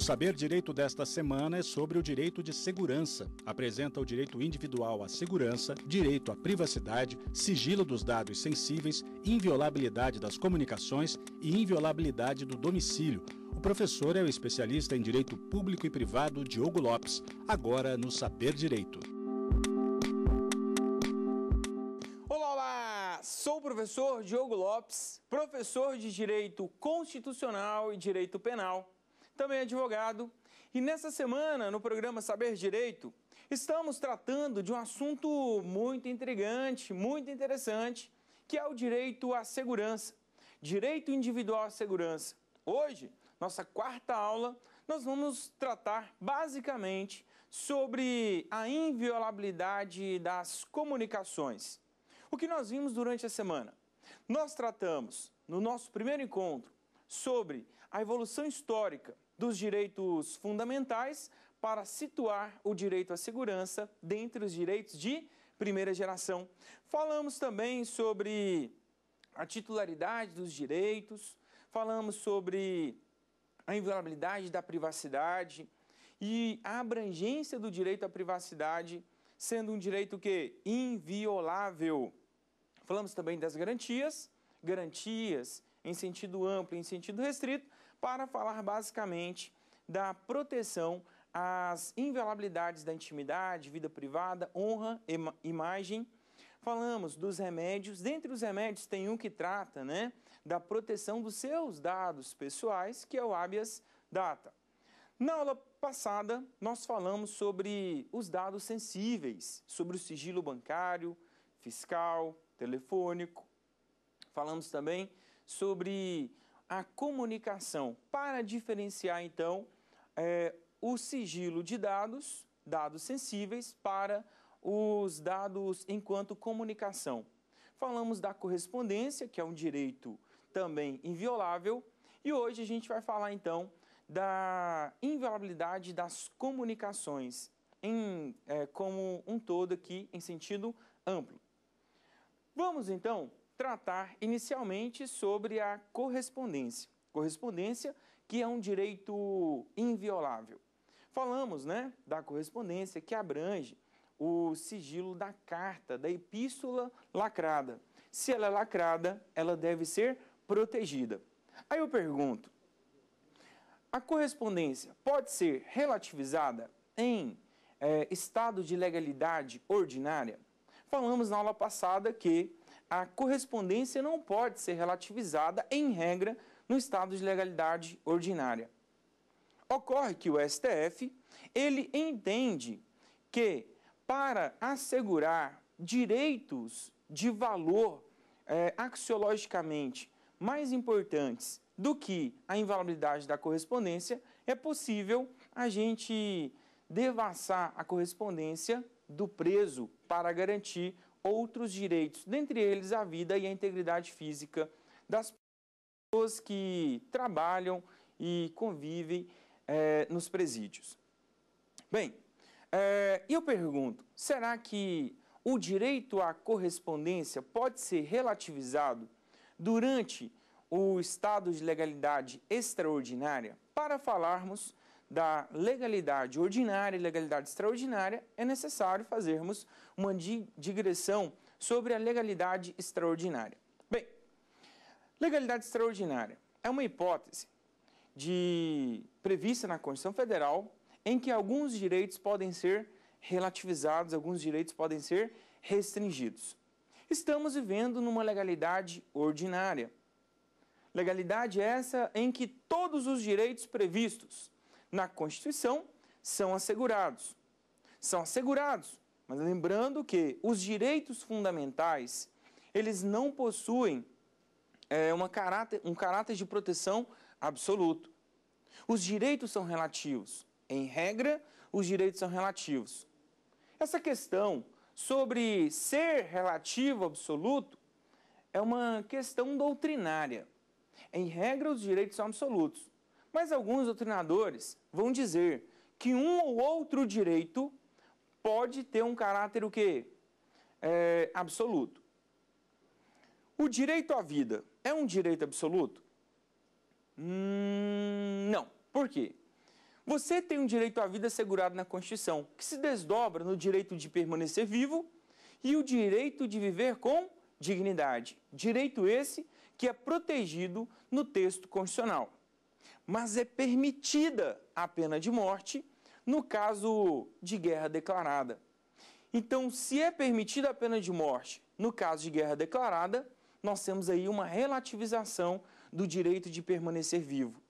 O saber direito desta semana é sobre o direito de segurança. Apresenta o direito individual à segurança, direito à privacidade, sigilo dos dados sensíveis, inviolabilidade das comunicações e inviolabilidade do domicílio. O professor é o especialista em direito público e privado Diogo Lopes, agora no Saber Direito. Olá, olá! Sou o professor Diogo Lopes, professor de Direito Constitucional e Direito Penal também é advogado. E nessa semana, no programa Saber Direito, estamos tratando de um assunto muito intrigante, muito interessante, que é o direito à segurança, direito individual à segurança. Hoje, nossa quarta aula, nós vamos tratar basicamente sobre a inviolabilidade das comunicações. O que nós vimos durante a semana? Nós tratamos, no nosso primeiro encontro, sobre a evolução histórica dos direitos fundamentais para situar o direito à segurança dentre os direitos de primeira geração. Falamos também sobre a titularidade dos direitos, falamos sobre a inviolabilidade da privacidade e a abrangência do direito à privacidade sendo um direito que inviolável. Falamos também das garantias, garantias em sentido amplo, em sentido restrito, para falar basicamente da proteção às inviolabilidades da intimidade, vida privada, honra, e imagem. Falamos dos remédios. Dentre os remédios tem um que trata, né, da proteção dos seus dados pessoais, que é o habeas data. Na aula passada, nós falamos sobre os dados sensíveis, sobre o sigilo bancário, fiscal, telefônico. Falamos também sobre a comunicação para diferenciar então é, o sigilo de dados, dados sensíveis, para os dados enquanto comunicação. Falamos da correspondência, que é um direito também inviolável, e hoje a gente vai falar então da inviolabilidade das comunicações em, é, como um todo aqui em sentido amplo. Vamos então tratar inicialmente sobre a correspondência. Correspondência que é um direito inviolável. Falamos né, da correspondência que abrange o sigilo da carta, da epístola lacrada. Se ela é lacrada, ela deve ser protegida. Aí eu pergunto: a correspondência pode ser relativizada em é, estado de legalidade ordinária? Falamos na aula passada que a correspondência não pode ser relativizada, em regra, no estado de legalidade ordinária. Ocorre que o STF, ele entende que para assegurar direitos de valor é, axiologicamente mais importantes do que a invalidade da correspondência, é possível a gente devassar a correspondência do preso para garantir outros direitos, dentre eles a vida e a integridade física das pessoas que trabalham e convivem é, nos presídios. Bem, é, eu pergunto, será que o direito à correspondência pode ser relativizado durante o estado de legalidade extraordinária? Para falarmos da legalidade ordinária e legalidade extraordinária, é necessário fazermos uma digressão sobre a legalidade extraordinária. Bem, legalidade extraordinária é uma hipótese de prevista na Constituição Federal em que alguns direitos podem ser relativizados, alguns direitos podem ser restringidos. Estamos vivendo numa legalidade ordinária. Legalidade essa em que todos os direitos previstos na Constituição são assegurados. São assegurados, mas lembrando que os direitos fundamentais, eles não possuem é, uma caráter, um caráter de proteção absoluto. Os direitos são relativos. Em regra, os direitos são relativos. Essa questão sobre ser relativo absoluto é uma questão doutrinária. Em regra, os direitos são absolutos. Mas alguns doutrinadores vão dizer que um ou outro direito pode ter um caráter o quê? É, absoluto. O direito à vida é um direito absoluto? Hum, não. Por quê? Você tem um direito à vida assegurado na Constituição, que se desdobra no direito de permanecer vivo e o direito de viver com dignidade. Direito esse que é protegido no texto constitucional mas é permitida a pena de morte no caso de guerra declarada. Então, se é permitida a pena de morte no caso de guerra declarada, nós temos aí uma relativização do direito de permanecer vivo.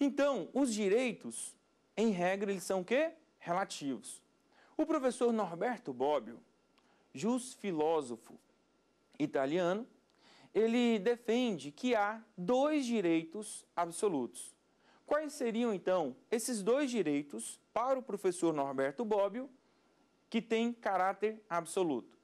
Então, os direitos, em regra, eles são o quê? Relativos. O professor Norberto Bobbio, jus filósofo italiano, ele defende que há dois direitos absolutos. Quais seriam, então, esses dois direitos para o professor Norberto Bobbio, que tem caráter absoluto?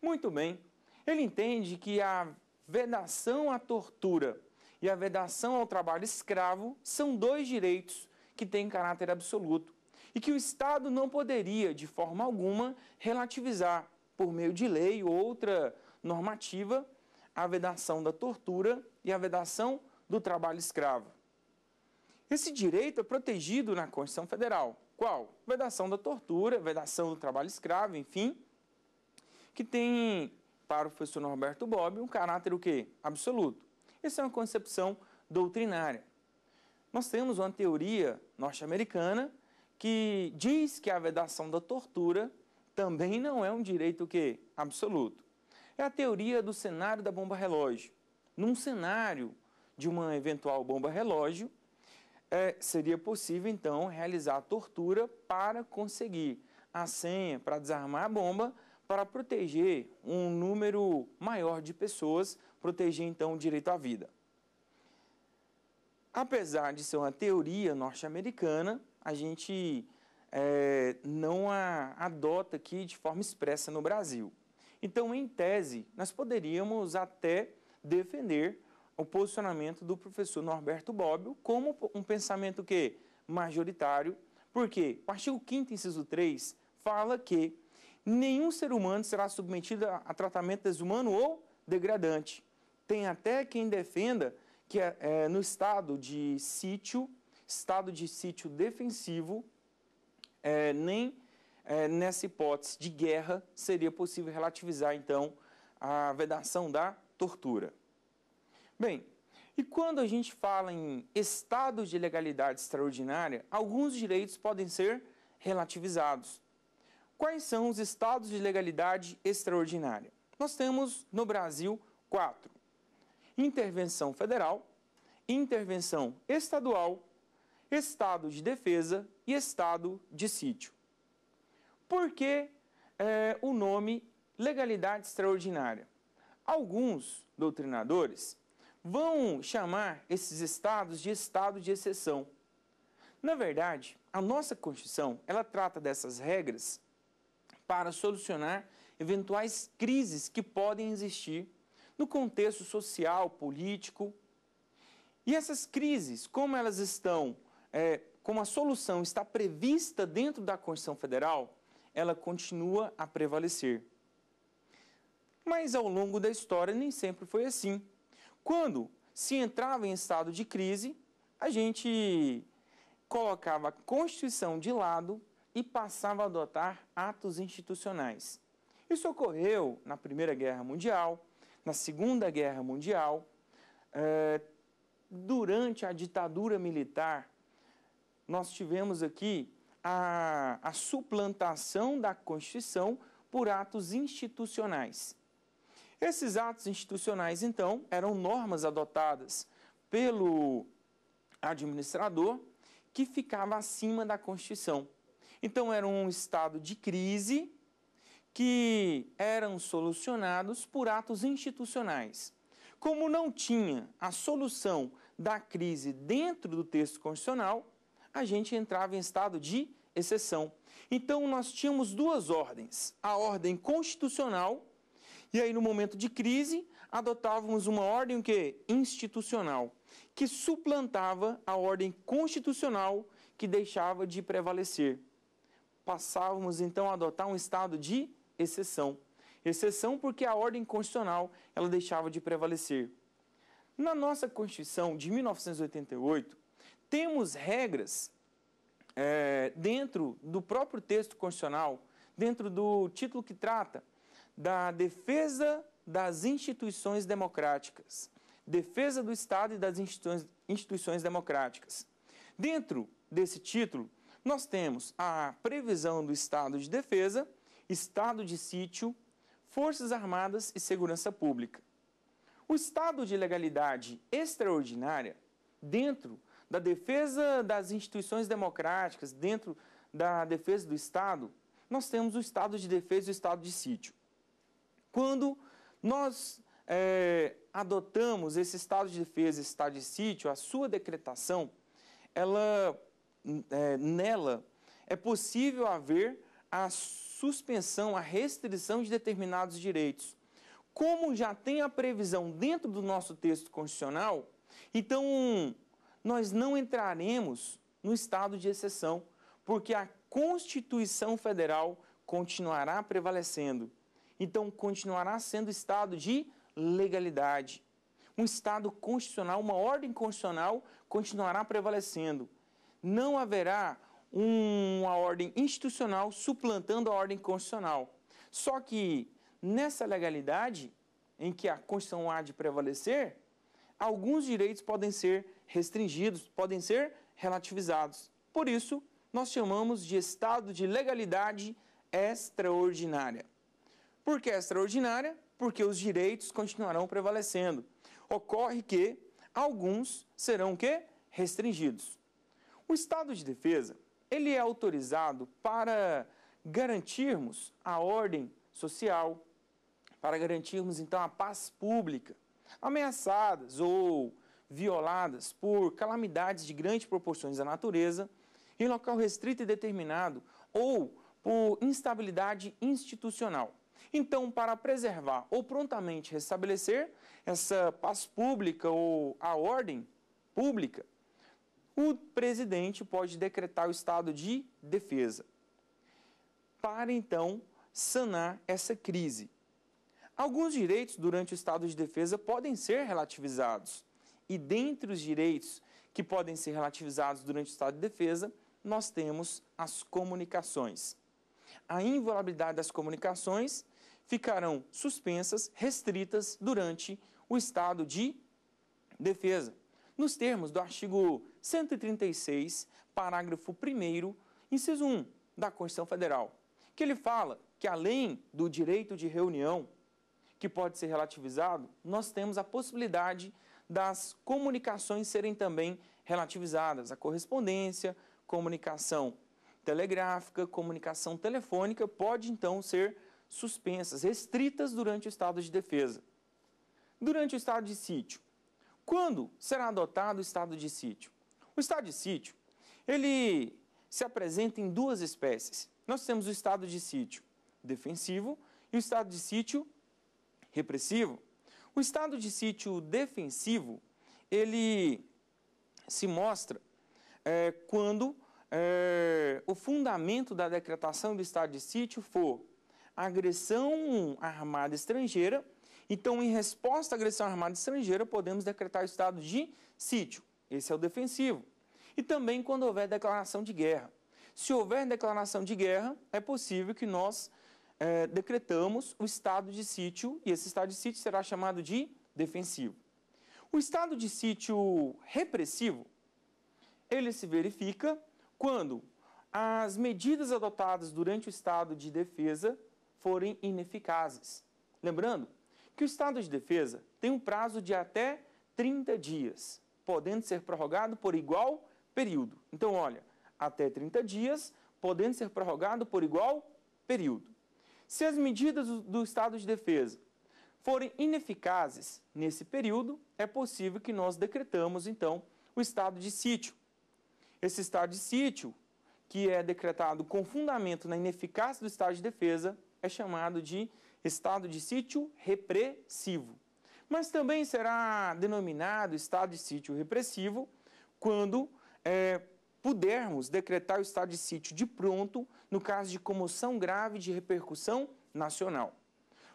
Muito bem, ele entende que a vedação à tortura e a vedação ao trabalho escravo são dois direitos que têm caráter absoluto e que o Estado não poderia, de forma alguma, relativizar por meio de lei ou outra normativa a vedação da tortura e a vedação do trabalho escravo. Esse direito é protegido na Constituição Federal. Qual? Vedação da tortura, vedação do trabalho escravo, enfim, que tem, para o professor Norberto Bob, um caráter o quê? Absoluto. Essa é uma concepção doutrinária. Nós temos uma teoria norte-americana que diz que a vedação da tortura também não é um direito o quê? Absoluto. É a teoria do cenário da bomba relógio. Num cenário de uma eventual bomba relógio, é, seria possível então realizar tortura para conseguir a senha para desarmar a bomba para proteger um número maior de pessoas, proteger então o direito à vida. Apesar de ser uma teoria norte-americana, a gente é, não a adota aqui de forma expressa no Brasil. Então, em tese, nós poderíamos até defender o posicionamento do professor Norberto Bobbio como um pensamento que majoritário, porque o artigo 5 inciso 3 fala que nenhum ser humano será submetido a tratamento desumano ou degradante. Tem até quem defenda que é, é no estado de sítio, estado de sítio defensivo, é, nem é, nessa hipótese de guerra, seria possível relativizar, então, a vedação da tortura. Bem, e quando a gente fala em estado de legalidade extraordinária, alguns direitos podem ser relativizados. Quais são os estados de legalidade extraordinária? Nós temos no Brasil quatro: intervenção federal, intervenção estadual, estado de defesa e estado de sítio. Por que é, o nome legalidade extraordinária? Alguns doutrinadores vão chamar esses estados de estado de exceção. Na verdade, a nossa Constituição, ela trata dessas regras para solucionar eventuais crises que podem existir no contexto social, político. E essas crises, como elas estão, é, como a solução está prevista dentro da Constituição Federal, ela continua a prevalecer. Mas ao longo da história nem sempre foi assim. Quando se entrava em estado de crise, a gente colocava a Constituição de lado e passava a adotar atos institucionais. Isso ocorreu na Primeira Guerra Mundial, na Segunda Guerra Mundial, eh, durante a ditadura militar. Nós tivemos aqui a, a suplantação da Constituição por atos institucionais. Esses atos institucionais, então, eram normas adotadas pelo administrador que ficava acima da Constituição. Então, era um estado de crise que eram solucionados por atos institucionais. Como não tinha a solução da crise dentro do texto constitucional, a gente entrava em estado de exceção. Então, nós tínhamos duas ordens: a ordem constitucional, e aí, no momento de crise, adotávamos uma ordem que institucional, que suplantava a ordem constitucional que deixava de prevalecer. Passávamos então a adotar um estado de exceção. Exceção porque a ordem constitucional ela deixava de prevalecer. Na nossa Constituição de 1988, temos regras é, dentro do próprio texto constitucional, dentro do título que trata da defesa das instituições democráticas, defesa do Estado e das instituições, instituições democráticas. Dentro desse título, nós temos a previsão do estado de defesa, estado de sítio, forças armadas e segurança pública. O estado de legalidade extraordinária, dentro da defesa das instituições democráticas, dentro da defesa do Estado, nós temos o estado de defesa e o estado de sítio. Quando nós é, adotamos esse estado de defesa, e estado de sítio, a sua decretação, ela, é, nela é possível haver a suspensão, a restrição de determinados direitos. Como já tem a previsão dentro do nosso texto constitucional, então nós não entraremos no estado de exceção, porque a Constituição Federal continuará prevalecendo. Então, continuará sendo estado de legalidade. Um estado constitucional, uma ordem constitucional continuará prevalecendo. Não haverá uma ordem institucional suplantando a ordem constitucional. Só que nessa legalidade, em que a Constituição há de prevalecer, alguns direitos podem ser restringidos, podem ser relativizados. Por isso, nós chamamos de estado de legalidade extraordinária. Por que extraordinária? Porque os direitos continuarão prevalecendo. Ocorre que alguns serão que restringidos. O estado de defesa, ele é autorizado para garantirmos a ordem social, para garantirmos então a paz pública. Ameaçadas ou violadas por calamidades de grandes proporções da natureza, em local restrito e determinado ou por instabilidade institucional. Então, para preservar ou prontamente restabelecer essa paz pública ou a ordem pública, o presidente pode decretar o estado de defesa para então sanar essa crise. Alguns direitos durante o estado de defesa podem ser relativizados, e dentre os direitos que podem ser relativizados durante o estado de defesa, nós temos as comunicações. A inviolabilidade das comunicações ficarão suspensas, restritas durante o estado de defesa, nos termos do artigo 136, parágrafo 1, inciso 1 da Constituição Federal, que ele fala que além do direito de reunião, que pode ser relativizado, nós temos a possibilidade de das comunicações serem também relativizadas a correspondência, comunicação telegráfica, comunicação telefônica pode então ser suspensas, restritas durante o estado de defesa. Durante o estado de sítio, quando será adotado o estado de sítio? O estado de sítio, ele se apresenta em duas espécies. Nós temos o estado de sítio defensivo e o estado de sítio repressivo. O estado de sítio defensivo, ele se mostra é, quando é, o fundamento da decretação do estado de sítio for agressão armada estrangeira. Então, em resposta à agressão armada estrangeira, podemos decretar o estado de sítio. Esse é o defensivo. E também quando houver declaração de guerra. Se houver declaração de guerra, é possível que nós é, decretamos o estado de sítio e esse estado de sítio será chamado de defensivo. O estado de sítio repressivo, ele se verifica quando as medidas adotadas durante o estado de defesa forem ineficazes. Lembrando que o estado de defesa tem um prazo de até 30 dias, podendo ser prorrogado por igual período. Então, olha, até 30 dias, podendo ser prorrogado por igual período. Se as medidas do estado de defesa forem ineficazes nesse período, é possível que nós decretamos, então, o estado de sítio. Esse estado de sítio, que é decretado com fundamento na ineficácia do estado de defesa, é chamado de estado de sítio repressivo. Mas também será denominado estado de sítio repressivo quando é, pudermos decretar o estado de sítio de pronto no caso de comoção grave de repercussão nacional.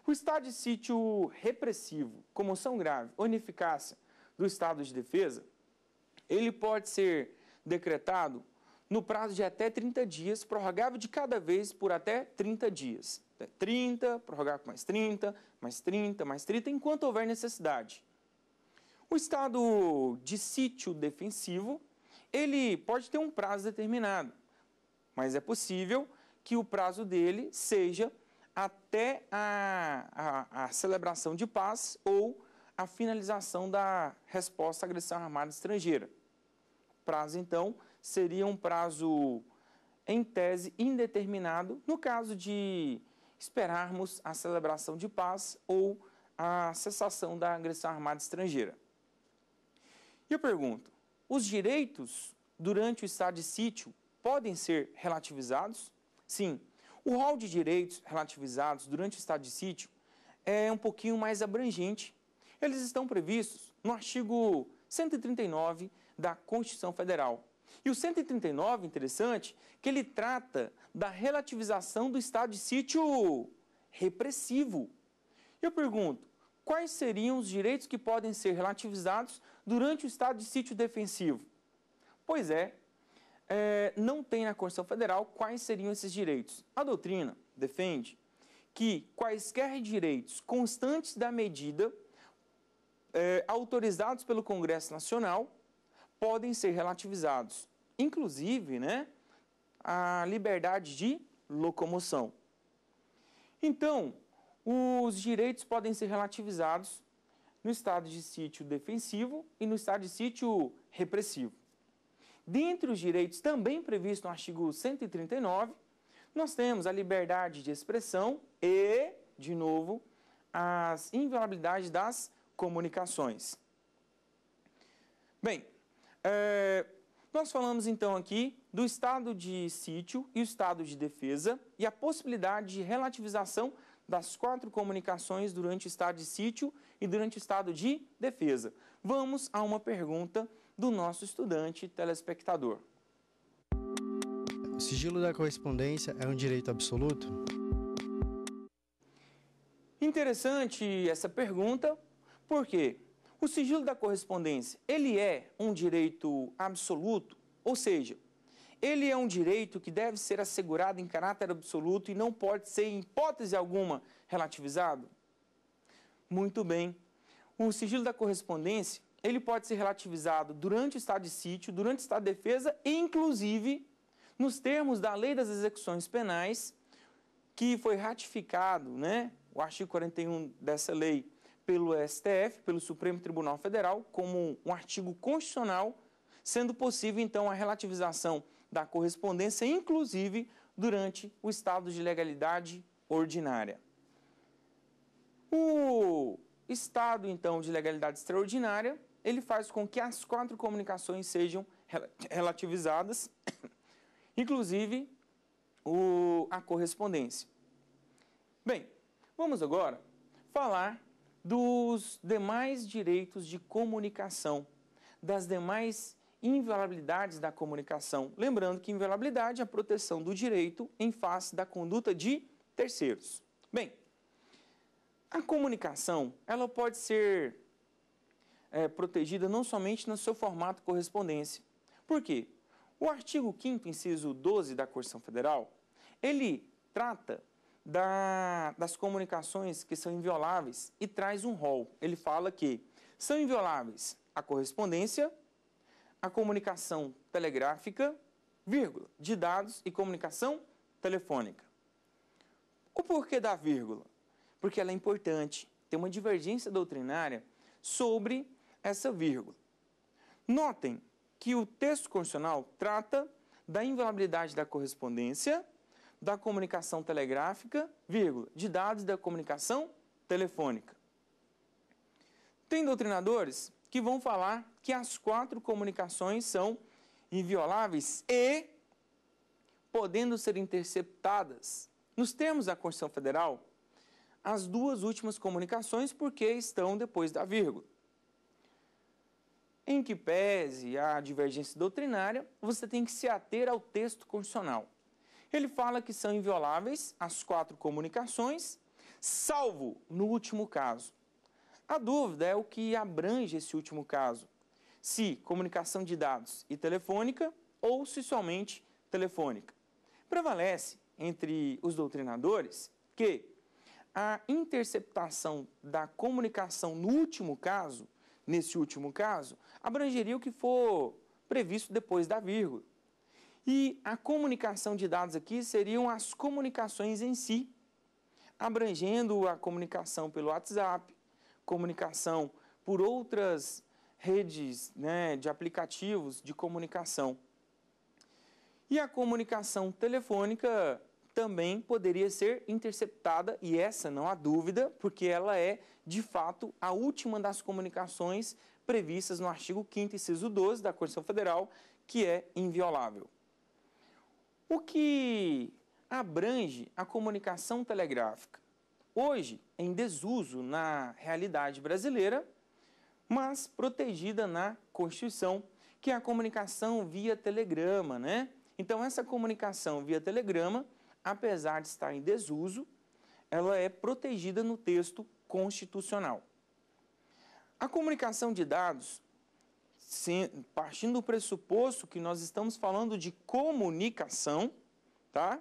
O estado de sítio repressivo, comoção grave ou ineficácia do estado de defesa, ele pode ser decretado no prazo de até 30 dias, prorrogável de cada vez por até 30 dias. 30, prorrogar com mais 30, mais 30, mais 30, enquanto houver necessidade. O estado de sítio defensivo ele pode ter um prazo determinado, mas é possível que o prazo dele seja até a, a, a celebração de paz ou a finalização da resposta à agressão armada estrangeira. O prazo, então, seria um prazo, em tese, indeterminado no caso de esperarmos a celebração de paz ou a cessação da agressão armada estrangeira. E eu pergunto, os direitos durante o estado de sítio podem ser relativizados? Sim. O rol de direitos relativizados durante o estado de sítio é um pouquinho mais abrangente. Eles estão previstos no artigo 139 da Constituição Federal. E o 139, interessante, que ele trata da relativização do estado de sítio repressivo. Eu pergunto, quais seriam os direitos que podem ser relativizados durante o estado de sítio defensivo. Pois é, é, não tem na Constituição Federal quais seriam esses direitos. A doutrina defende que quaisquer direitos constantes da medida é, autorizados pelo Congresso Nacional podem ser relativizados, inclusive né, a liberdade de locomoção. Então, os direitos podem ser relativizados no estado de sítio defensivo e no estado de sítio repressivo. Dentre os direitos também previstos no artigo 139, nós temos a liberdade de expressão e, de novo, as inviolabilidades das comunicações. Bem, é, nós falamos então aqui do estado de sítio e o estado de defesa e a possibilidade de relativização das quatro comunicações durante o estado de sítio e durante o estado de defesa. Vamos a uma pergunta do nosso estudante telespectador. O sigilo da correspondência é um direito absoluto? Interessante essa pergunta, porque o sigilo da correspondência, ele é um direito absoluto, ou seja, ele é um direito que deve ser assegurado em caráter absoluto e não pode ser, em hipótese alguma, relativizado? Muito bem. O sigilo da correspondência, ele pode ser relativizado durante o estado de sítio, durante o estado de defesa e, inclusive, nos termos da Lei das Execuções Penais, que foi ratificado, né, o artigo 41 dessa lei, pelo STF, pelo Supremo Tribunal Federal, como um artigo constitucional, sendo possível, então, a relativização da correspondência, inclusive durante o estado de legalidade ordinária. O estado, então, de legalidade extraordinária, ele faz com que as quatro comunicações sejam relativizadas, inclusive o, a correspondência. Bem, vamos agora falar dos demais direitos de comunicação, das demais inviolabilidades da comunicação. Lembrando que inviolabilidade é a proteção do direito em face da conduta de terceiros. Bem, a comunicação ela pode ser é, protegida não somente no seu formato correspondência. Por quê? O artigo 5º, inciso 12 da Constituição Federal, ele trata da, das comunicações que são invioláveis e traz um rol. Ele fala que são invioláveis a correspondência, a comunicação telegráfica, vírgula, de dados e comunicação telefônica. O porquê da vírgula? Porque ela é importante. Tem uma divergência doutrinária sobre essa vírgula. Notem que o texto constitucional trata da inviolabilidade da correspondência, da comunicação telegráfica, vírgula, de dados da comunicação telefônica. Tem doutrinadores que vão falar que as quatro comunicações são invioláveis e podendo ser interceptadas. Nos termos da Constituição Federal, as duas últimas comunicações porque estão depois da vírgula. Em que pese a divergência doutrinária, você tem que se ater ao texto constitucional. Ele fala que são invioláveis as quatro comunicações, salvo no último caso. A dúvida é o que abrange esse último caso: se comunicação de dados e telefônica ou se somente telefônica. Prevalece entre os doutrinadores que a interceptação da comunicação no último caso, nesse último caso, abrangeria o que for previsto depois da vírgula. E a comunicação de dados aqui seriam as comunicações em si, abrangendo a comunicação pelo WhatsApp, comunicação, por outras redes né, de aplicativos de comunicação. E a comunicação telefônica também poderia ser interceptada, e essa não há dúvida, porque ela é, de fato, a última das comunicações previstas no artigo 5º, inciso 12 da Constituição Federal, que é inviolável. O que abrange a comunicação telegráfica? hoje em desuso na realidade brasileira, mas protegida na Constituição, que é a comunicação via telegrama, né? Então, essa comunicação via telegrama, apesar de estar em desuso, ela é protegida no texto constitucional. A comunicação de dados, partindo do pressuposto que nós estamos falando de comunicação, tá?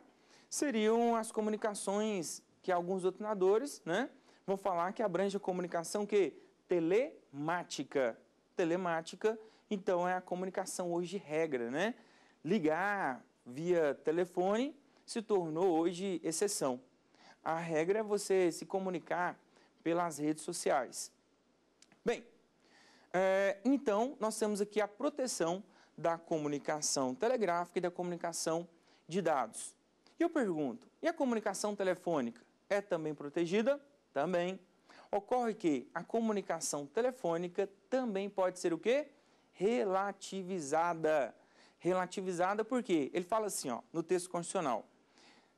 seriam as comunicações que alguns doutrinadores né, vão falar que abrange a comunicação que telemática. Telemática, então, é a comunicação hoje regra, né? Ligar via telefone se tornou hoje exceção. A regra é você se comunicar pelas redes sociais. Bem, é, então, nós temos aqui a proteção da comunicação telegráfica e da comunicação de dados. E eu pergunto, e a comunicação telefônica? é também protegida? Também. Ocorre que a comunicação telefônica também pode ser o quê? Relativizada. Relativizada por quê? Ele fala assim, ó, no texto constitucional.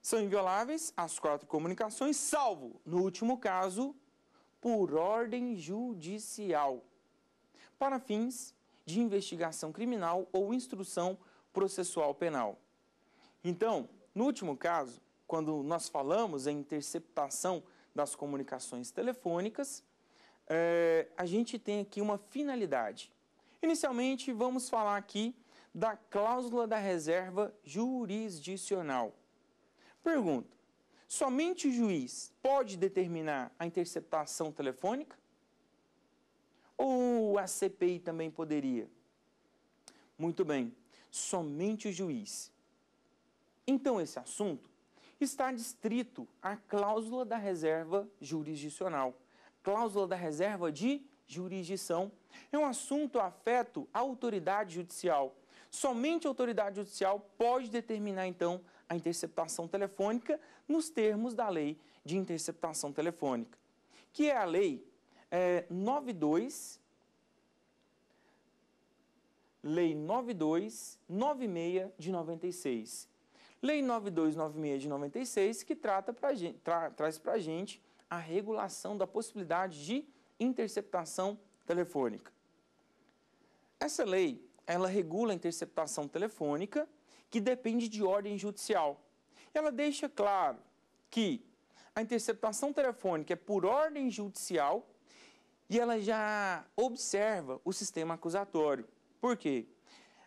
São invioláveis as quatro comunicações, salvo, no último caso, por ordem judicial, para fins de investigação criminal ou instrução processual penal. Então, no último caso, quando nós falamos em interceptação das comunicações telefônicas, é, a gente tem aqui uma finalidade. Inicialmente, vamos falar aqui da cláusula da reserva jurisdicional. Pergunta: somente o juiz pode determinar a interceptação telefônica? Ou a CPI também poderia? Muito bem, somente o juiz. Então, esse assunto está distrito a cláusula da reserva jurisdicional. Cláusula da reserva de jurisdição é um assunto afeto à autoridade judicial. Somente a autoridade judicial pode determinar, então, a interceptação telefônica nos termos da lei de interceptação telefônica, que é a lei é, 92, lei 9296 de 96. Lei 9296 de 96, que trata pra gente, tra, traz para a gente a regulação da possibilidade de interceptação telefônica. Essa lei, ela regula a interceptação telefônica, que depende de ordem judicial. Ela deixa claro que a interceptação telefônica é por ordem judicial e ela já observa o sistema acusatório. Por quê?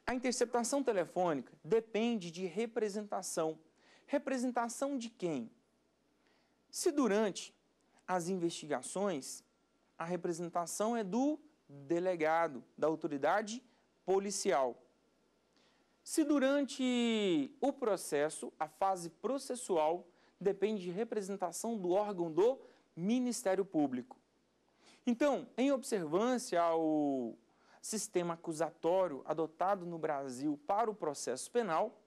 A interceptação telefônica depende de representação. Representação de quem? Se durante as investigações a representação é do delegado, da autoridade policial. Se durante o processo, a fase processual, depende de representação do órgão do Ministério Público. Então, em observância ao sistema acusatório adotado no Brasil para o processo penal,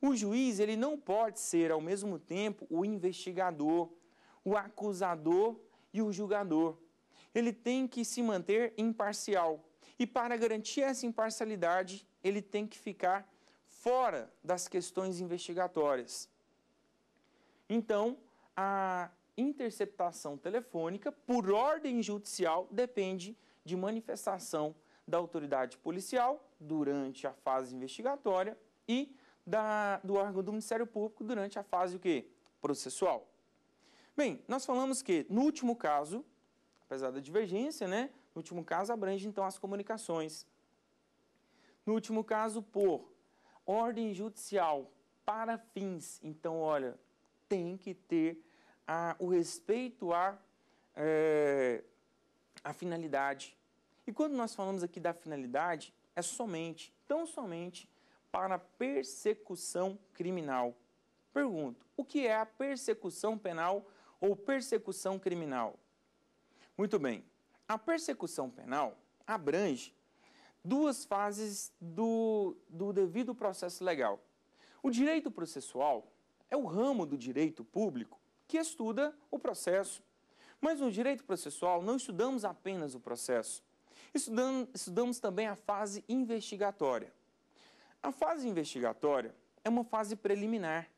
o juiz ele não pode ser ao mesmo tempo o investigador, o acusador e o julgador. Ele tem que se manter imparcial. E para garantir essa imparcialidade, ele tem que ficar fora das questões investigatórias. Então, a interceptação telefônica, por ordem judicial, depende de manifestação da autoridade policial durante a fase investigatória e da, do órgão do Ministério Público durante a fase o quê? processual. Bem, nós falamos que no último caso, apesar da divergência, né, no último caso abrange então as comunicações. No último caso, por ordem judicial para fins, então olha, tem que ter a, o respeito à, é, à finalidade e quando nós falamos aqui da finalidade, é somente, tão somente, para persecução criminal. Pergunto, o que é a persecução penal ou persecução criminal? Muito bem, a persecução penal abrange duas fases do, do devido processo legal. O direito processual é o ramo do direito público que estuda o processo. Mas no direito processual não estudamos apenas o processo, estudamos também a fase investigatória. A fase investigatória é uma fase preliminar.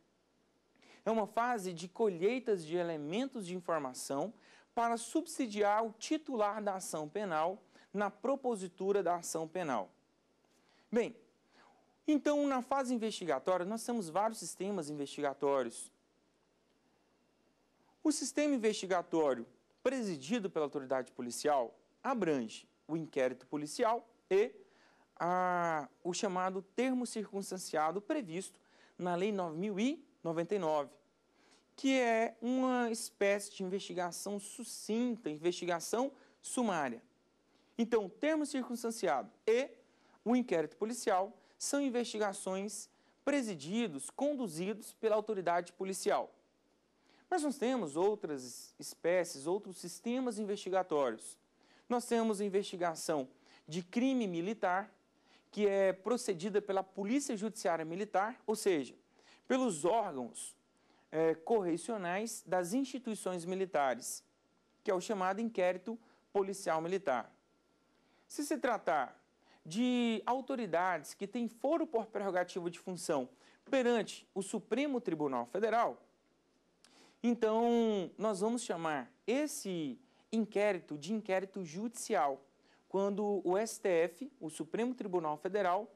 É uma fase de colheitas de elementos de informação para subsidiar o titular da ação penal na propositura da ação penal. Bem, então na fase investigatória nós temos vários sistemas investigatórios. O sistema investigatório presidido pela autoridade policial abrange o inquérito policial e a, o chamado termo circunstanciado previsto na Lei 9.099, que é uma espécie de investigação sucinta, investigação sumária. Então, o termo circunstanciado e o inquérito policial são investigações presididos, conduzidos pela autoridade policial. Mas nós temos outras espécies, outros sistemas investigatórios, nós temos a investigação de crime militar, que é procedida pela Polícia Judiciária Militar, ou seja, pelos órgãos é, correcionais das instituições militares, que é o chamado inquérito policial militar. Se se tratar de autoridades que têm foro por prerrogativa de função perante o Supremo Tribunal Federal, então nós vamos chamar esse inquérito de inquérito judicial, quando o STF, o Supremo Tribunal Federal,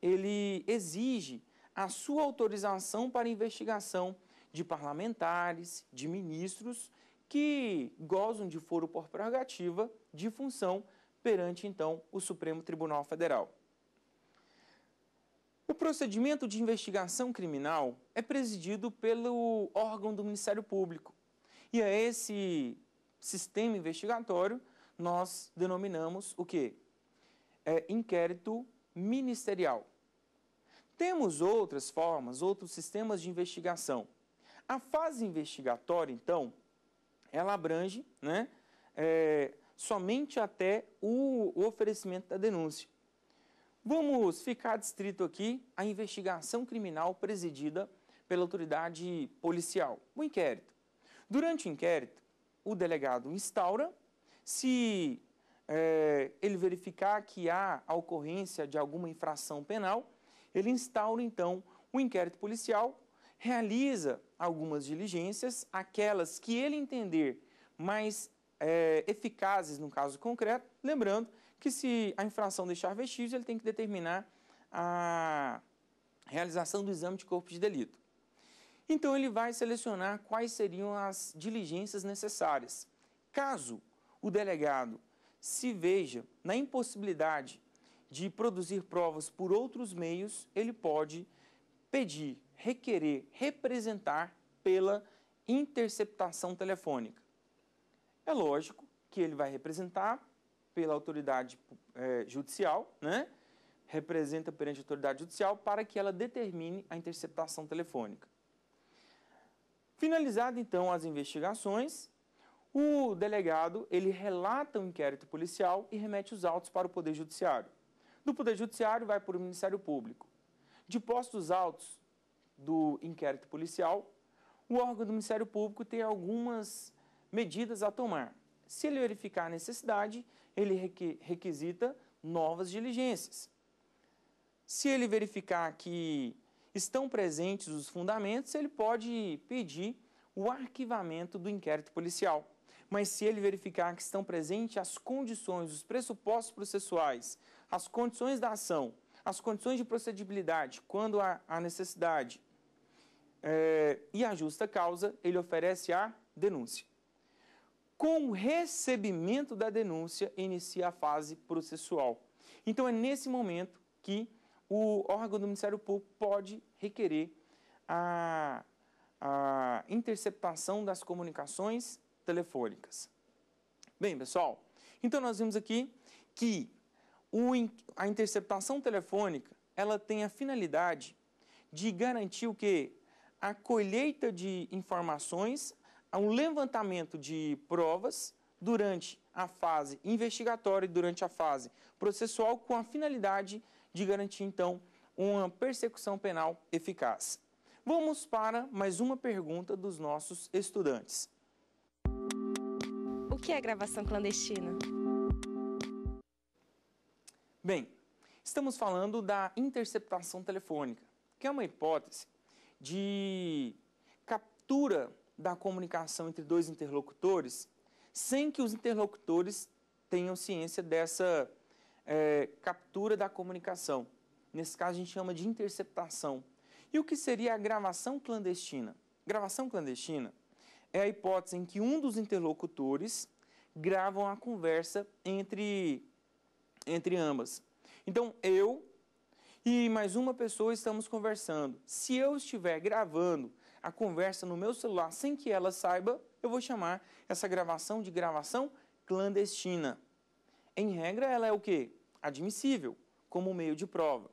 ele exige a sua autorização para investigação de parlamentares, de ministros que gozam de foro por prerrogativa de função perante então o Supremo Tribunal Federal. O procedimento de investigação criminal é presidido pelo órgão do Ministério Público. E a é esse sistema investigatório, nós denominamos o que? É, inquérito ministerial. Temos outras formas, outros sistemas de investigação. A fase investigatória, então, ela abrange né, é, somente até o, o oferecimento da denúncia. Vamos ficar distrito aqui a investigação criminal presidida pela autoridade policial, o inquérito. Durante o inquérito, o delegado instaura. Se é, ele verificar que há a ocorrência de alguma infração penal, ele instaura então o um inquérito policial, realiza algumas diligências, aquelas que ele entender mais é, eficazes no caso concreto. Lembrando que se a infração deixar vestígio, ele tem que determinar a realização do exame de corpo de delito. Então ele vai selecionar quais seriam as diligências necessárias. Caso o delegado se veja na impossibilidade de produzir provas por outros meios, ele pode pedir, requerer, representar pela interceptação telefônica. É lógico que ele vai representar pela autoridade é, judicial, né? representa perante a autoridade judicial para que ela determine a interceptação telefônica. Finalizado então as investigações, o delegado ele relata o um inquérito policial e remete os autos para o Poder Judiciário. Do Poder Judiciário vai para o Ministério Público. De posse dos autos do inquérito policial, o órgão do Ministério Público tem algumas medidas a tomar. Se ele verificar a necessidade, ele requisita novas diligências. Se ele verificar que estão presentes os fundamentos, ele pode pedir o arquivamento do inquérito policial. Mas se ele verificar que estão presentes as condições, os pressupostos processuais, as condições da ação, as condições de procedibilidade, quando há a necessidade é, e a justa causa, ele oferece a denúncia. Com o recebimento da denúncia, inicia a fase processual. Então, é nesse momento que o órgão do Ministério Público pode requerer a, a interceptação das comunicações telefônicas. Bem, pessoal, então nós vimos aqui que o, a interceptação telefônica ela tem a finalidade de garantir o que a colheita de informações, o levantamento de provas durante a fase investigatória e durante a fase processual, com a finalidade de garantir, então, uma persecução penal eficaz. Vamos para mais uma pergunta dos nossos estudantes. O que é gravação clandestina? Bem, estamos falando da interceptação telefônica, que é uma hipótese de captura da comunicação entre dois interlocutores sem que os interlocutores tenham ciência dessa é, captura da comunicação. Nesse caso, a gente chama de interceptação. E o que seria a gravação clandestina? Gravação clandestina é a hipótese em que um dos interlocutores grava a conversa entre, entre ambas. Então, eu e mais uma pessoa estamos conversando. Se eu estiver gravando a conversa no meu celular sem que ela saiba, eu vou chamar essa gravação de gravação clandestina. Em regra, ela é o que? Admissível, como meio de prova.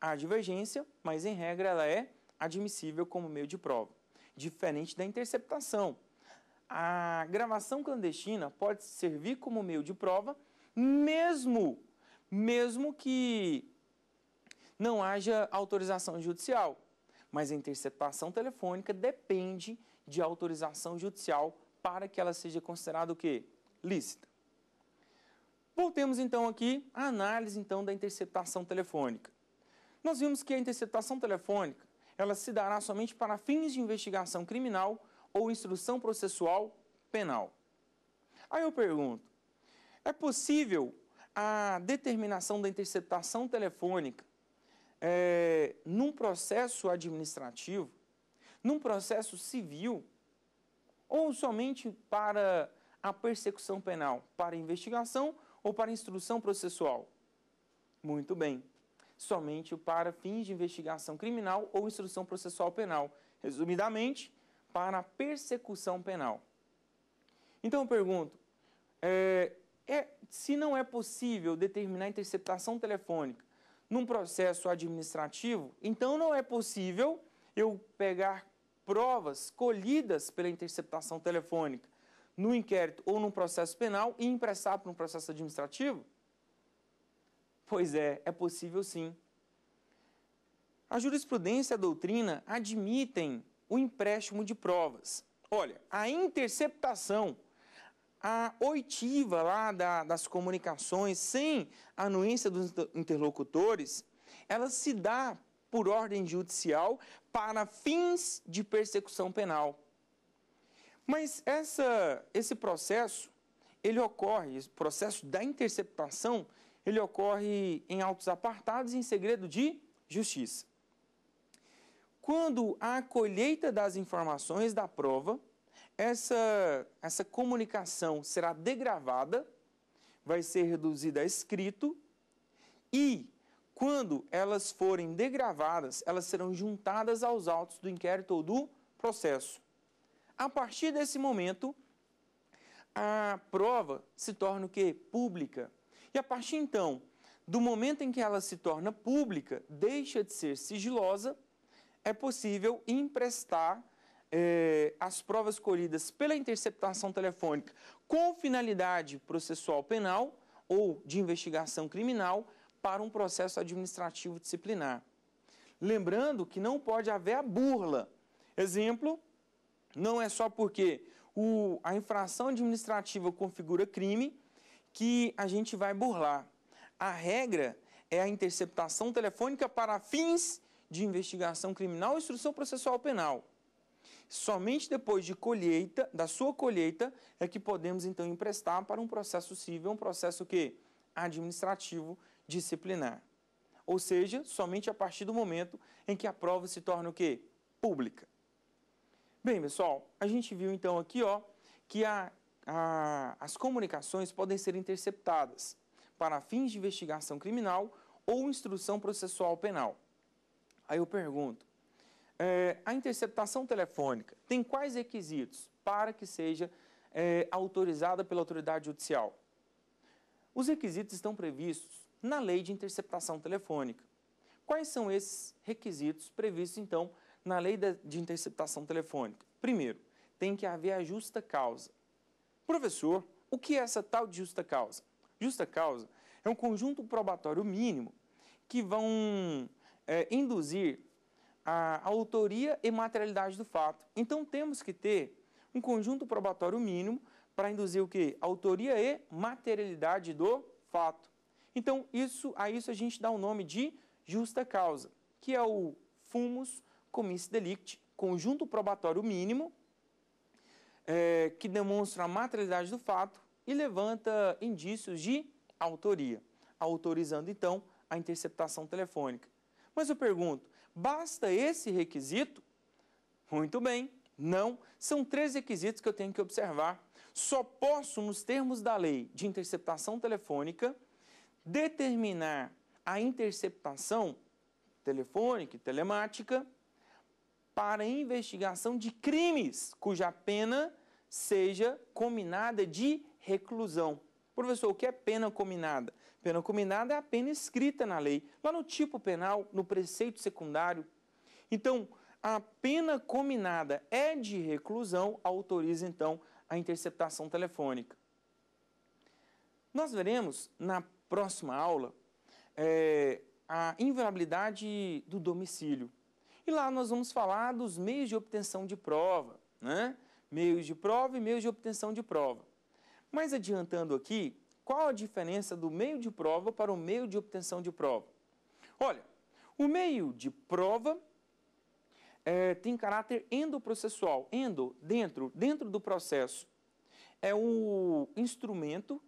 Há divergência, mas em regra ela é admissível como meio de prova. Diferente da interceptação. A gravação clandestina pode servir como meio de prova, mesmo, mesmo que não haja autorização judicial. Mas a interceptação telefônica depende de autorização judicial para que ela seja considerada o quê? Lícita. Voltemos então aqui à análise então da interceptação telefônica. Nós vimos que a interceptação telefônica, ela se dará somente para fins de investigação criminal ou instrução processual penal. Aí eu pergunto, é possível a determinação da interceptação telefônica é, num processo administrativo num processo civil ou somente para a persecução penal, para investigação ou para instrução processual? Muito bem, somente para fins de investigação criminal ou instrução processual penal. Resumidamente, para a persecução penal. Então eu pergunto, é, é, se não é possível determinar interceptação telefônica num processo administrativo, então não é possível eu pegar provas colhidas pela interceptação telefônica no inquérito ou num processo penal e emprestar para um processo administrativo? Pois é, é possível sim. A jurisprudência e a doutrina admitem o empréstimo de provas. Olha, a interceptação, a oitiva lá da, das comunicações sem anuência dos interlocutores, ela se dá por ordem judicial para fins de persecução penal. Mas essa, esse processo, ele ocorre, esse processo da interceptação, ele ocorre em autos apartados em segredo de justiça. Quando a colheita das informações da prova, essa, essa comunicação será degravada, vai ser reduzida a escrito e quando elas forem degravadas, elas serão juntadas aos autos do inquérito ou do processo. A partir desse momento, a prova se torna o quê? Pública. E a partir então, do momento em que ela se torna pública, deixa de ser sigilosa, é possível emprestar eh, as provas colhidas pela interceptação telefônica com finalidade processual penal ou de investigação criminal para um processo administrativo disciplinar. Lembrando que não pode haver a burla. Exemplo, não é só porque o, a infração administrativa configura crime que a gente vai burlar. A regra é a interceptação telefônica para fins de investigação criminal e instrução processual penal. Somente depois de colheita, da sua colheita, é que podemos então emprestar para um processo civil, um processo que administrativo disciplinar. Ou seja, somente a partir do momento em que a prova se torna o quê? Pública. Bem, pessoal, a gente viu então aqui ó, que a, a, as comunicações podem ser interceptadas para fins de investigação criminal ou instrução processual penal. Aí eu pergunto, é, a interceptação telefônica tem quais requisitos para que seja é, autorizada pela autoridade judicial? Os requisitos estão previstos na lei de interceptação telefônica. Quais são esses requisitos previstos, então, na lei de interceptação telefônica? Primeiro, tem que haver a justa causa. Professor, o que é essa tal de justa causa? Justa causa é um conjunto probatório mínimo que vão é, induzir a autoria e materialidade do fato. Então, temos que ter um conjunto probatório mínimo para induzir o que? Autoria e materialidade do fato. Então, isso, a isso a gente dá o nome de justa causa, que é o fumus comis delict, conjunto probatório mínimo, é, que demonstra a materialidade do fato e levanta indícios de autoria, autorizando então a interceptação telefônica. Mas eu pergunto, basta esse requisito? Muito bem, não. São três requisitos que eu tenho que observar. Só posso, nos termos da lei de interceptação telefônica, determinar a interceptação telefônica e telemática para investigação de crimes cuja pena seja combinada de reclusão. Professor, o que é pena combinada? Pena combinada é a pena escrita na lei, lá no tipo penal, no preceito secundário. Então, a pena combinada é de reclusão, autoriza então a interceptação telefônica. Nós veremos na próxima aula é a inviolabilidade do domicílio. E lá nós vamos falar dos meios de obtenção de prova, né? Meios de prova e meios de obtenção de prova. Mas adiantando aqui, qual a diferença do meio de prova para o meio de obtenção de prova? Olha, o meio de prova é, tem caráter endoprocessual. Endo, dentro, dentro do processo. É o instrumento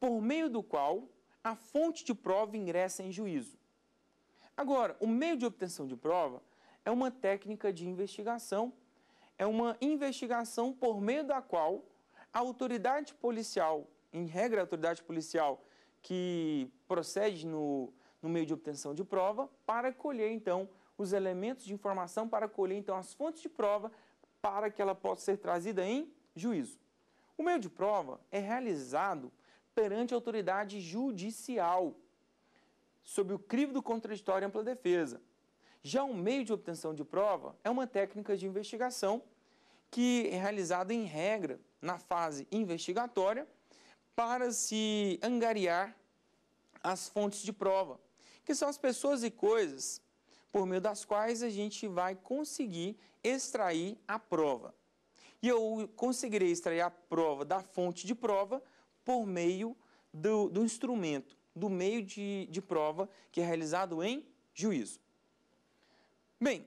por meio do qual a fonte de prova ingressa em juízo. Agora, o meio de obtenção de prova é uma técnica de investigação, é uma investigação por meio da qual a autoridade policial, em regra, a autoridade policial que procede no, no meio de obtenção de prova, para colher então os elementos de informação, para colher então as fontes de prova, para que ela possa ser trazida em juízo. O meio de prova é realizado perante a autoridade judicial, sob o crivo do contraditório e ampla defesa. Já o meio de obtenção de prova é uma técnica de investigação que é realizada em regra na fase investigatória para se angariar as fontes de prova, que são as pessoas e coisas por meio das quais a gente vai conseguir extrair a prova. E eu conseguirei extrair a prova da fonte de prova por meio do, do instrumento, do meio de, de prova que é realizado em juízo. Bem,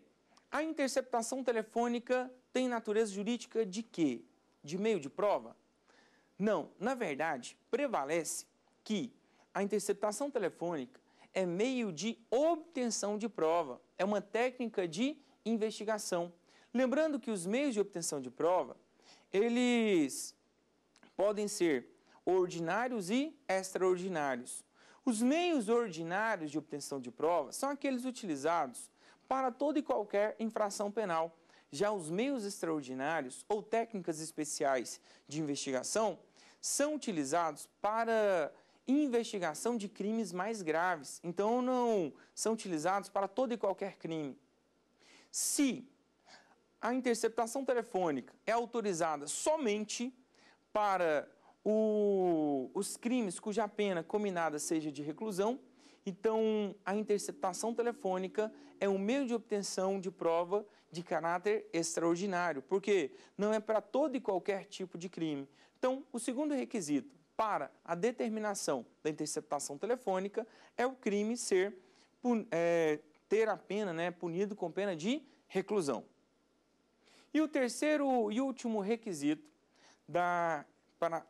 a interceptação telefônica tem natureza jurídica de quê? De meio de prova? Não, na verdade, prevalece que a interceptação telefônica é meio de obtenção de prova, é uma técnica de investigação. Lembrando que os meios de obtenção de prova, eles podem ser ordinários e extraordinários. Os meios ordinários de obtenção de prova são aqueles utilizados para toda e qualquer infração penal. Já os meios extraordinários ou técnicas especiais de investigação são utilizados para investigação de crimes mais graves. Então, não são utilizados para todo e qualquer crime. Se a interceptação telefônica é autorizada somente para o, os crimes cuja pena combinada seja de reclusão. Então, a interceptação telefônica é um meio de obtenção de prova de caráter extraordinário, porque não é para todo e qualquer tipo de crime. Então, o segundo requisito para a determinação da interceptação telefônica é o crime ser é, ter a pena, né, punido com pena de reclusão. E o terceiro e último requisito da, para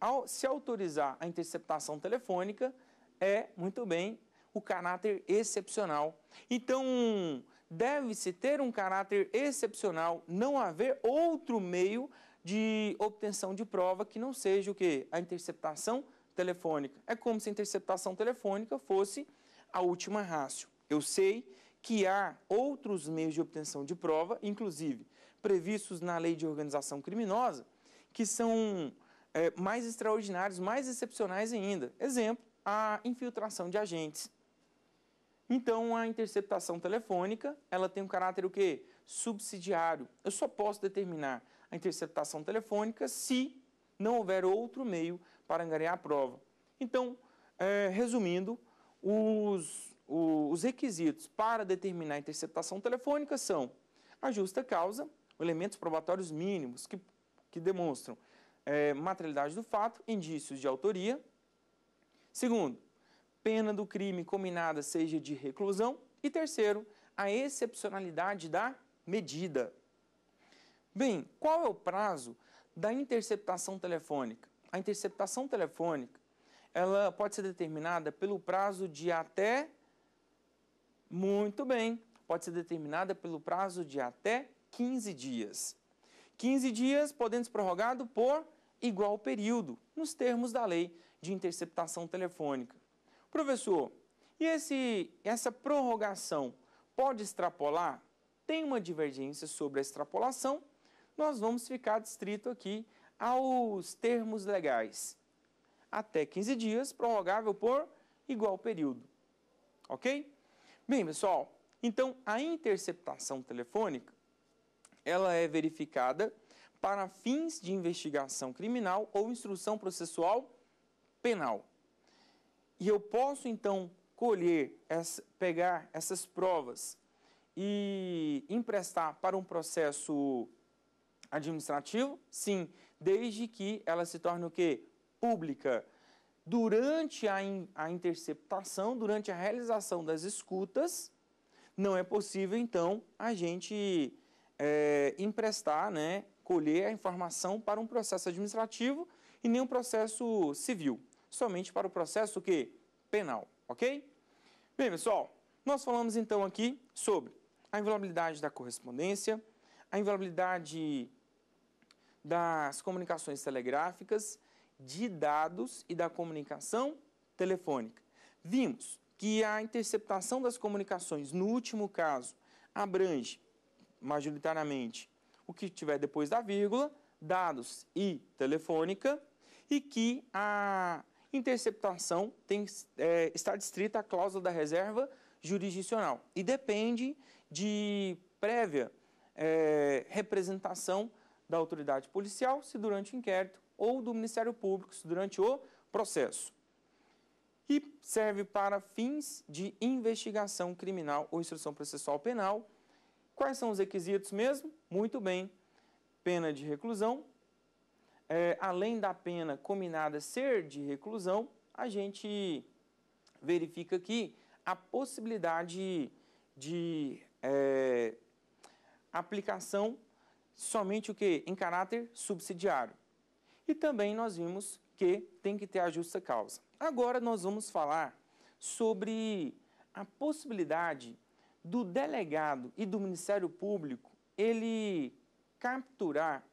ao se autorizar a interceptação telefônica, é, muito bem, o caráter excepcional. Então, deve-se ter um caráter excepcional, não haver outro meio de obtenção de prova que não seja o que? A interceptação telefônica. É como se a interceptação telefônica fosse a última rácio. Eu sei que há outros meios de obtenção de prova, inclusive previstos na Lei de Organização Criminosa, que são é, mais extraordinários, mais excepcionais ainda. Exemplo, a infiltração de agentes. Então, a interceptação telefônica, ela tem um caráter o quê? Subsidiário. Eu só posso determinar a interceptação telefônica se não houver outro meio para angariar a prova. Então, é, resumindo, os, o, os requisitos para determinar a interceptação telefônica são a justa causa, elementos probatórios mínimos que, que demonstram é, materialidade do fato, indícios de autoria. Segundo, pena do crime combinada seja de reclusão. E terceiro, a excepcionalidade da medida. Bem, qual é o prazo da interceptação telefônica? A interceptação telefônica ela pode ser determinada pelo prazo de até. Muito bem, pode ser determinada pelo prazo de até 15 dias. 15 dias, podendo ser prorrogado por igual período, nos termos da lei de interceptação telefônica. Professor, e esse, essa prorrogação pode extrapolar? Tem uma divergência sobre a extrapolação, nós vamos ficar distrito aqui aos termos legais. Até 15 dias, prorrogável por igual período. Ok? Bem, pessoal, então a interceptação telefônica ela é verificada para fins de investigação criminal ou instrução processual penal. E eu posso então colher, essa, pegar essas provas e emprestar para um processo administrativo? Sim, desde que ela se torne o quê? Pública. Durante a, in, a interceptação, durante a realização das escutas, não é possível, então, a gente é, emprestar né, colher a informação para um processo administrativo e nenhum processo civil, somente para o processo que penal, ok? Bem, pessoal, nós falamos então aqui sobre a inviolabilidade da correspondência, a inviolabilidade das comunicações telegráficas, de dados e da comunicação telefônica. Vimos que a interceptação das comunicações, no último caso, abrange majoritariamente o que tiver depois da vírgula, dados e telefônica, e que a interceptação tem, é, está distrita à cláusula da reserva jurisdicional e depende de prévia é, representação da autoridade policial, se durante o inquérito, ou do Ministério Público, se durante o processo. E serve para fins de investigação criminal ou instrução processual penal. Quais são os requisitos mesmo? Muito bem. Pena de reclusão. É, além da pena combinada ser de reclusão, a gente verifica aqui a possibilidade de é, aplicação somente o que? Em caráter subsidiário. E também nós vimos que tem que ter a justa causa. Agora nós vamos falar sobre a possibilidade do delegado e do Ministério Público ele capturar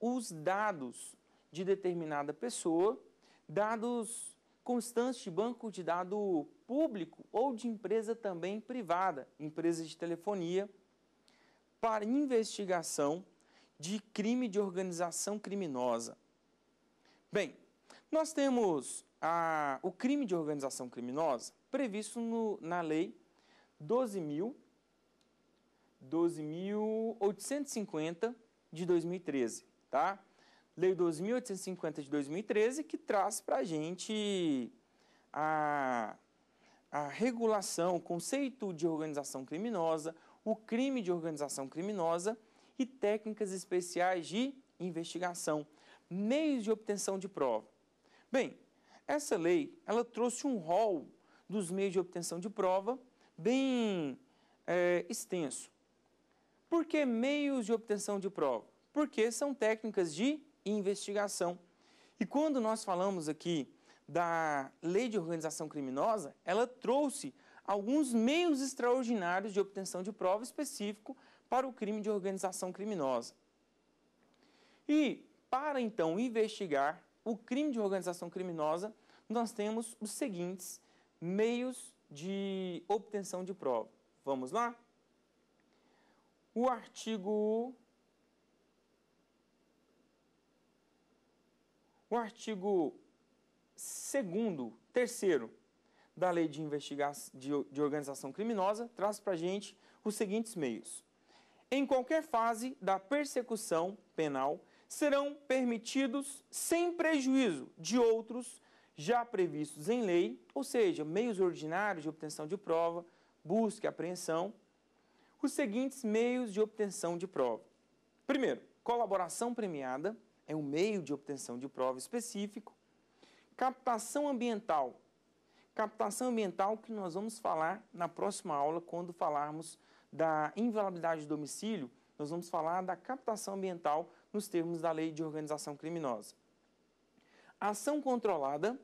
os dados de determinada pessoa, dados constantes de banco de dado público ou de empresa também privada, empresa de telefonia, para investigação de crime de organização criminosa. Bem, nós temos a, o crime de organização criminosa previsto no, na Lei 12.000 12.850 de 2013, tá? Lei 12.850 de 2013 que traz para a gente a, a regulação, o conceito de organização criminosa, o crime de organização criminosa e técnicas especiais de investigação, meios de obtenção de prova. Bem, essa lei ela trouxe um rol dos meios de obtenção de prova bem é, extenso. Por que meios de obtenção de prova? Porque são técnicas de investigação. E quando nós falamos aqui da lei de organização criminosa, ela trouxe alguns meios extraordinários de obtenção de prova específico para o crime de organização criminosa. E para então investigar o crime de organização criminosa, nós temos os seguintes meios de obtenção de prova. Vamos lá? o artigo o artigo 2 terceiro da Lei de, Investigação, de, de Organização Criminosa traz para a gente os seguintes meios. Em qualquer fase da persecução penal, serão permitidos sem prejuízo de outros já previstos em lei, ou seja, meios ordinários de obtenção de prova, busca e apreensão, os seguintes meios de obtenção de prova. Primeiro, colaboração premiada é um meio de obtenção de prova específico. Captação ambiental. Captação ambiental que nós vamos falar na próxima aula, quando falarmos da inviolabilidade do domicílio, nós vamos falar da captação ambiental nos termos da lei de organização criminosa. Ação controlada.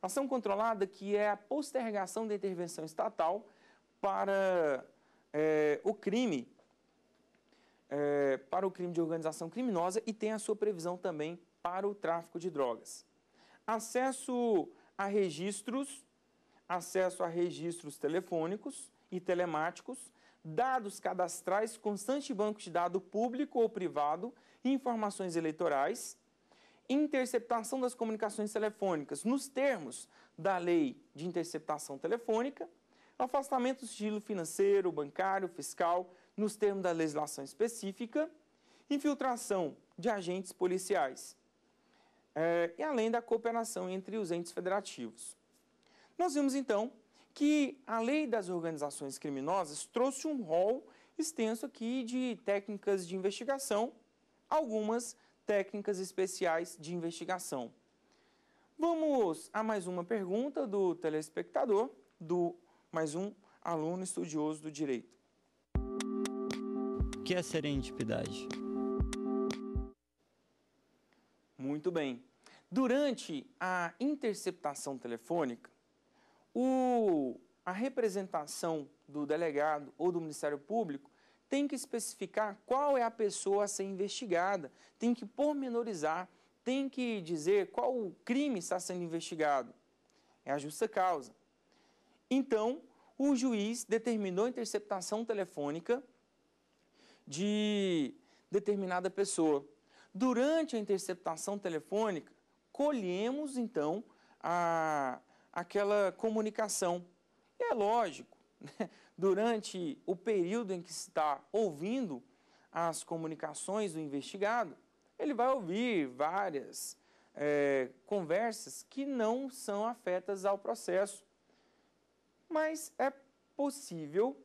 Ação controlada que é a postergação da intervenção estatal para é, o crime, é, para o crime de organização criminosa e tem a sua previsão também para o tráfico de drogas. Acesso a registros, acesso a registros telefônicos e telemáticos, dados cadastrais, constante banco de dado público ou privado, informações eleitorais, interceptação das comunicações telefônicas nos termos da lei de interceptação telefônica, afastamento do sigilo financeiro, bancário, fiscal, nos termos da legislação específica, infiltração de agentes policiais, é, e além da cooperação entre os entes federativos. Nós vimos, então, que a lei das organizações criminosas trouxe um rol extenso aqui de técnicas de investigação, algumas técnicas especiais de investigação. Vamos a mais uma pergunta do telespectador, do mas um aluno estudioso do direito. O que é serendipidade? Muito bem. Durante a interceptação telefônica, o, a representação do delegado ou do Ministério Público tem que especificar qual é a pessoa a ser investigada, tem que pormenorizar, tem que dizer qual o crime está sendo investigado. É a justa causa. Então, o juiz determinou a interceptação telefônica de determinada pessoa. Durante a interceptação telefônica, colhemos então a, aquela comunicação. E é lógico, né? durante o período em que está ouvindo as comunicações do investigado, ele vai ouvir várias é, conversas que não são afetas ao processo mas é possível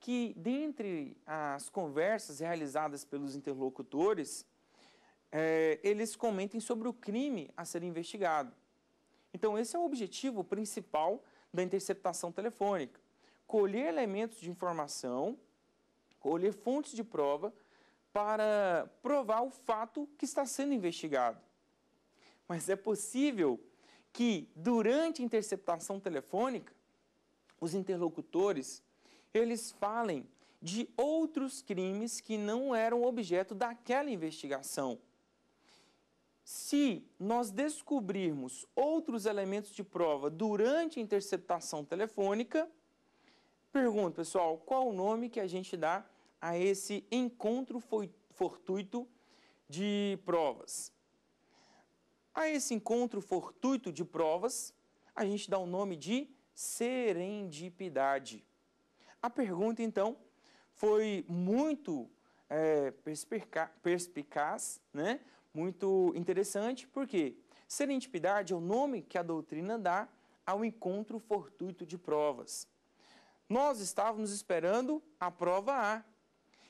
que, dentre as conversas realizadas pelos interlocutores, é, eles comentem sobre o crime a ser investigado. Então, esse é o objetivo principal da interceptação telefônica: colher elementos de informação, colher fontes de prova para provar o fato que está sendo investigado. Mas é possível que, durante a interceptação telefônica, os interlocutores, eles falem de outros crimes que não eram objeto daquela investigação. Se nós descobrirmos outros elementos de prova durante a interceptação telefônica, pergunto, pessoal, qual o nome que a gente dá a esse encontro fortuito de provas? A esse encontro fortuito de provas, a gente dá o nome de serendipidade. A pergunta, então, foi muito é, perspicaz, né? muito interessante, porque serendipidade é o nome que a doutrina dá ao encontro fortuito de provas. Nós estávamos esperando a prova A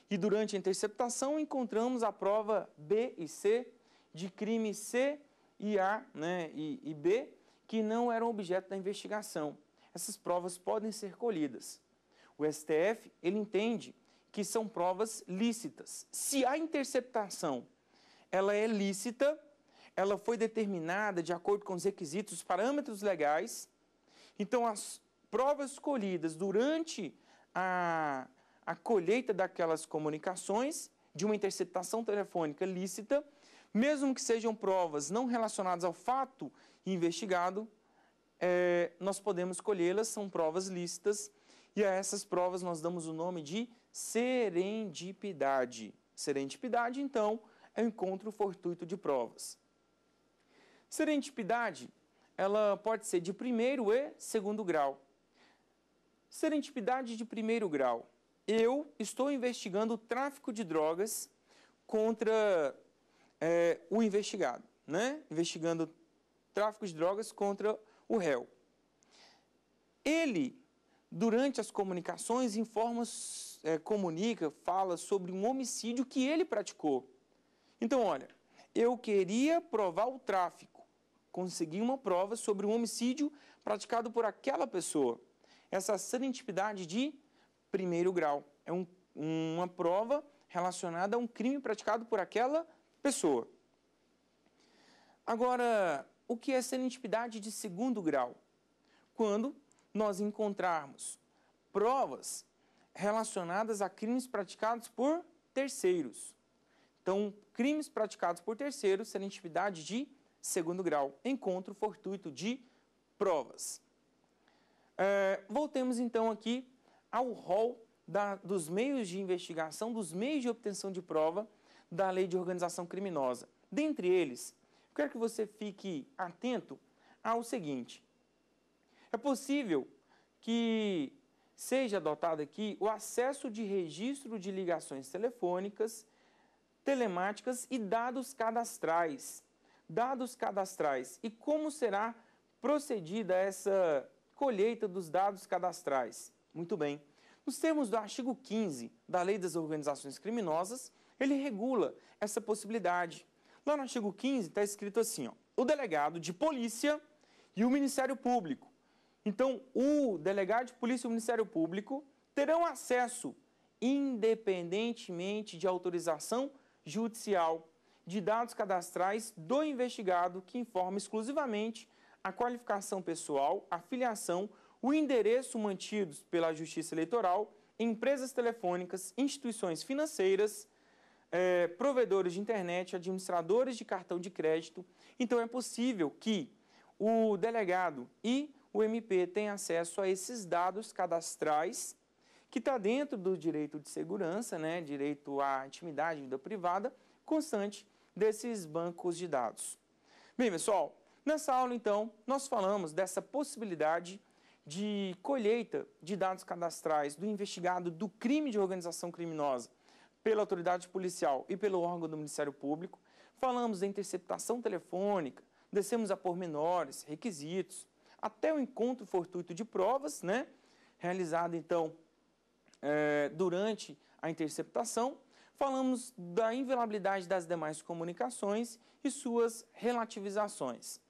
e durante a interceptação encontramos a prova B e C de crime C e A né, e, e B que não eram objeto da investigação essas provas podem ser colhidas. O STF, ele entende que são provas lícitas. Se a interceptação ela é lícita, ela foi determinada de acordo com os requisitos, os parâmetros legais, então as provas colhidas durante a, a colheita daquelas comunicações de uma interceptação telefônica lícita, mesmo que sejam provas não relacionadas ao fato investigado, é, nós podemos colhê-las, são provas lícitas, e a essas provas nós damos o nome de serendipidade. Serendipidade, então, é o encontro fortuito de provas. Serendipidade, ela pode ser de primeiro e segundo grau. Serendipidade de primeiro grau. Eu estou investigando o tráfico de drogas contra é, o investigado, né? Investigando tráfico de drogas contra o réu. Ele, durante as comunicações, informa, é, comunica, fala sobre um homicídio que ele praticou. Então, olha, eu queria provar o tráfico, consegui uma prova sobre um homicídio praticado por aquela pessoa. Essa cena intimidade de primeiro grau é um, uma prova relacionada a um crime praticado por aquela pessoa. Agora, o que é serendipidade de segundo grau? Quando nós encontrarmos provas relacionadas a crimes praticados por terceiros. Então, crimes praticados por terceiros, serendipidade de segundo grau, encontro fortuito de provas. É, voltemos então aqui ao rol da, dos meios de investigação, dos meios de obtenção de prova da lei de organização criminosa. Dentre eles, eu quero que você fique atento ao seguinte: é possível que seja adotado aqui o acesso de registro de ligações telefônicas, telemáticas e dados cadastrais. Dados cadastrais. E como será procedida essa colheita dos dados cadastrais? Muito bem. Nos termos do artigo 15 da Lei das Organizações Criminosas, ele regula essa possibilidade. Lá no artigo 15 está escrito assim, ó, o delegado de polícia e o Ministério Público. Então, o delegado de polícia e o Ministério Público terão acesso, independentemente de autorização judicial, de dados cadastrais do investigado que informa exclusivamente a qualificação pessoal, a filiação, o endereço mantidos pela Justiça Eleitoral, empresas telefônicas, instituições financeiras, é, provedores de internet, administradores de cartão de crédito. Então, é possível que o delegado e o MP tenham acesso a esses dados cadastrais, que está dentro do direito de segurança, né, direito à intimidade, vida privada, constante desses bancos de dados. Bem, pessoal, nessa aula, então, nós falamos dessa possibilidade de colheita de dados cadastrais do investigado do crime de organização criminosa pela autoridade policial e pelo órgão do Ministério Público. Falamos da interceptação telefônica, descemos a pormenores, requisitos, até o encontro fortuito de provas, né? Realizado então é, durante a interceptação. Falamos da inviolabilidade das demais comunicações e suas relativizações.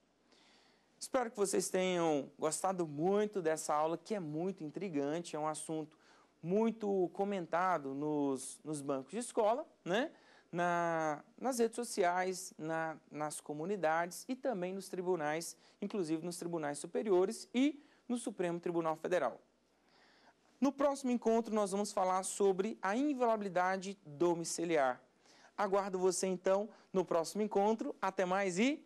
Espero que vocês tenham gostado muito dessa aula, que é muito intrigante, é um assunto muito comentado nos, nos bancos de escola, né? Na, nas redes sociais, na, nas comunidades e também nos tribunais, inclusive nos tribunais superiores e no Supremo Tribunal Federal. No próximo encontro, nós vamos falar sobre a inviolabilidade domiciliar. Aguardo você então no próximo encontro. Até mais e